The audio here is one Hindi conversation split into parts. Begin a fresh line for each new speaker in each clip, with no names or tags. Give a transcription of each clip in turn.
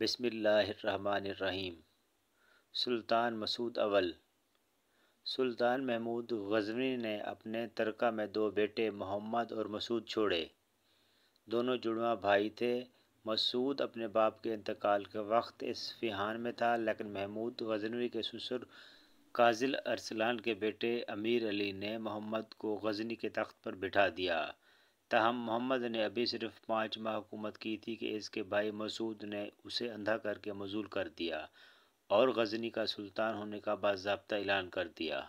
बसमीम सुल्तान मसूद अवल सुल्तान महमूद गजनी ने अपने तरका में दो बेटे मोहम्मद और मसूद छोड़े दोनों जुड़वा भाई थे मसूद अपने बाप के इंतकाल के वक्त इस फिहान में था लेकिन महमूद गजनवी के ससुर काजिल अरसलान के बेटे अमीर अली ने मोहम्मद को गजनी के तख्त पर बिठा दिया ताहम मोहम्मद ने अभी सिर्फ पाँच माह हुकूमत की थी कि इसके भाई मसूद ने उसे अंधा करके मजूल कर दिया और गजनी का सुल्तान होने का बाबा ऐलान कर दिया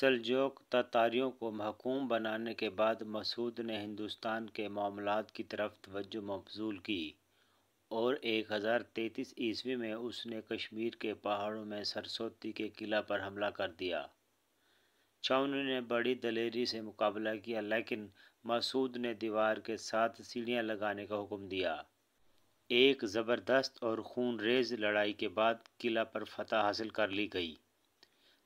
सलजोक तातारियों को महकूम बनाने के बाद मसूद ने हिंदुस्तान के मामला की तरफ तवज्जो मबजूल की और एक हज़ार तैतीस ईस्वी में उसने कश्मीर के पहाड़ों में सरस्वती के किला पर हमला कर दिया छावनी अच्छा ने बड़ी दलेरी से मुकाबला किया लेकिन मसूद ने दीवार के साथ सीढ़ियां लगाने का हुक्म दिया एक ज़बरदस्त और खूनरेज लड़ाई के बाद किला पर फतह हासिल कर ली गई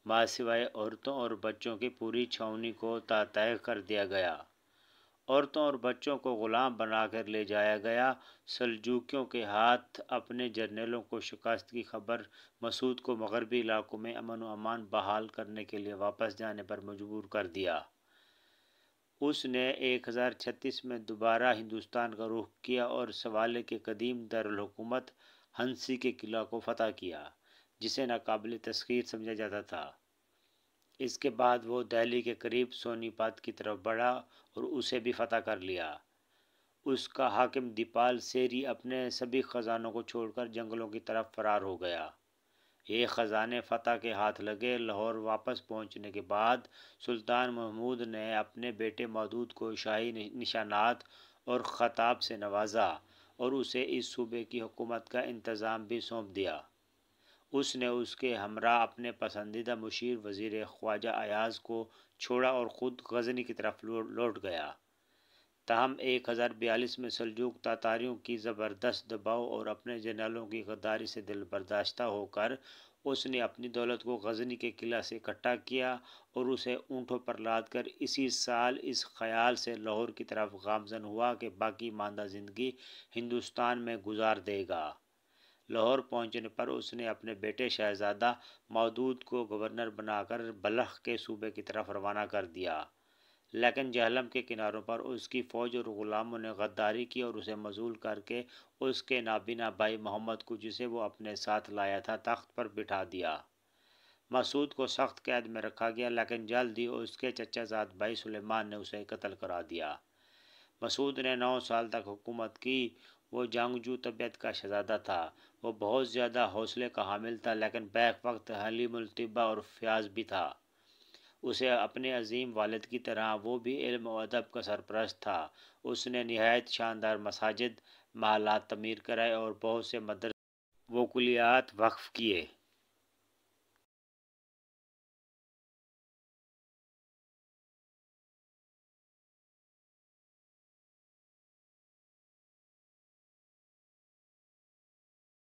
माँ सिवाय औरतों और बच्चों की पूरी छावनी को तातह कर दिया गया औरतों और बच्चों को ग़ुलाम बनाकर ले जाया गया सलजूकियों के हाथ अपने जर्नेलों को शिकस्त की खबर मसूद को मगरबी इलाकों में अमन व अमान बहाल करने के लिए वापस जाने पर मजबूर कर दिया उसने 1036 में दोबारा हिंदुस्तान का रुख किया और सवाले के कदीम दारकूमत हंसी के किला को फतह किया जिसे नाकबिल तस्खीर समझा जाता था इसके बाद वो दिल्ली के करीब सोनीपत की तरफ बढ़ा और उसे भी फतह कर लिया उसका हाकिम दीपाल सेरी अपने सभी ख़जानों को छोड़कर जंगलों की तरफ फरार हो गया ये ख़जाने फतह के हाथ लगे लाहौर वापस पहुंचने के बाद सुल्तान महमूद ने अपने बेटे मदूद को शाही निशानात और ख़ताब से नवाजा और उसे इस सूबे की हुकूमत का इंतज़ाम भी सौंप दिया उसने उसके हमरा अपने पसंदीदा मुशीर वज़ीर ख्वाजा अयाज को छोड़ा और ख़ुद गजनी की तरफ लौट गया तहम एक हज़ार बयालीस में सलजूक तातारियों की ज़बरदस्त दबाव और अपने जनरलों की गद्दारी से दिल बर्दाश्त होकर उसने अपनी दौलत को गजनी के किला से इकट्ठा किया और उसे ऊँटों पर लाद कर इसी साल इस ख्याल से लाहौर की तरफ गामजन हुआ कि बाकी मानदा ज़िंदगी हिंदुस्तान में गुजार देगा लाहौर पहुंचने पर उसने अपने बेटे शहजादा मौदूद को गवर्नर बनाकर बलख के सूबे की तरफ रवाना कर दिया लेकिन जहलम के किनारों पर उसकी फ़ौज और ग़ुलामों ने गद्दारी की और उसे मजूल करके उसके नाबीना भाई मोहम्मद को जिसे वो अपने साथ लाया था तख्त पर बिठा दिया मसूद को सख्त कैद में रखा गया लेकिन जल्द ही उसके चचाजाद भाई सुलेमान ने उसे कत्ल करा दिया मसूद ने नौ साल तक हुकूमत की वो जंगजू तबीयत का शहजादा था वो बहुत ज़्यादा हौसले का हामिल था लेकिन बैक वक्त हलीमतबा और फ्याज भी था उसे अपने अजीम वालद की तरह वो भी इल्म अदब का सरपरस्त था उसने नहायत शानदार मसाजिद महलात तमीर कराए और बहुत से मदरसे वकुलियात वक्फ़ किए